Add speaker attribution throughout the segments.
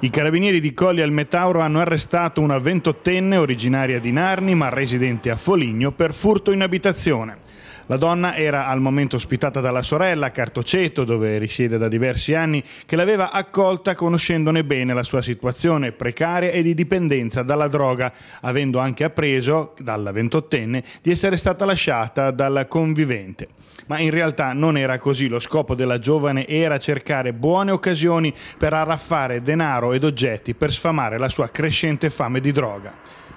Speaker 1: I carabinieri di Colli al Metauro hanno arrestato una ventottenne originaria di Narni ma residente a Foligno per furto in abitazione. La donna era al momento ospitata dalla sorella a Cartoceto, dove risiede da diversi anni, che l'aveva accolta conoscendone bene la sua situazione precaria e di dipendenza dalla droga, avendo anche appreso, dalla ventottenne, di essere stata lasciata dalla convivente. Ma in realtà non era così, lo scopo della giovane era cercare buone occasioni per arraffare denaro denaro ed oggetti per sfamare la sua crescente fame di droga.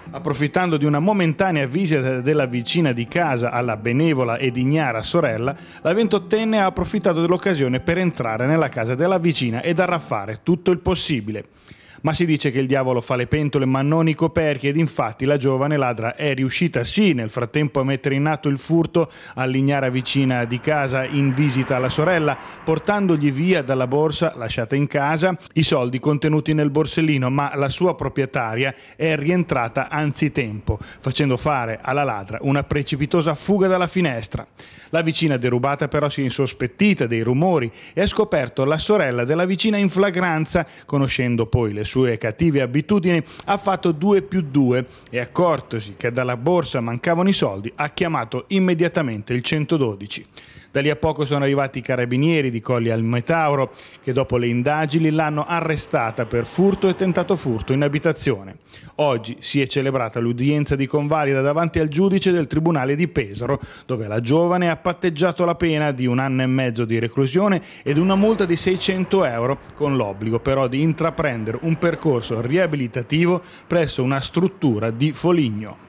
Speaker 1: Approfittando di una momentanea visita della vicina di casa alla benevola ed ignara sorella, la ventottenne ha approfittato dell'occasione per entrare nella casa della vicina ed arraffare tutto il possibile. Ma si dice che il diavolo fa le pentole ma non i coperchi ed infatti la giovane ladra è riuscita sì nel frattempo a mettere in atto il furto all'ignara vicina di casa in visita alla sorella, portandogli via dalla borsa lasciata in casa i soldi contenuti nel borsellino, ma la sua proprietaria è rientrata anzitempo, facendo fare alla ladra una precipitosa fuga dalla finestra. La vicina derubata però si è insospettita dei rumori e ha scoperto la sorella della vicina in flagranza, conoscendo poi le sue cattive abitudini, ha fatto 2 più 2 e accortosi che dalla borsa mancavano i soldi, ha chiamato immediatamente il 112. Da lì a poco sono arrivati i carabinieri di Colli al Metauro che dopo le indagini l'hanno arrestata per furto e tentato furto in abitazione. Oggi si è celebrata l'udienza di convalida davanti al giudice del Tribunale di Pesaro, dove la giovane ha patteggiato la pena di un anno e mezzo di reclusione ed una multa di 600 euro, con l'obbligo però di intraprendere un percorso riabilitativo presso una struttura di Foligno.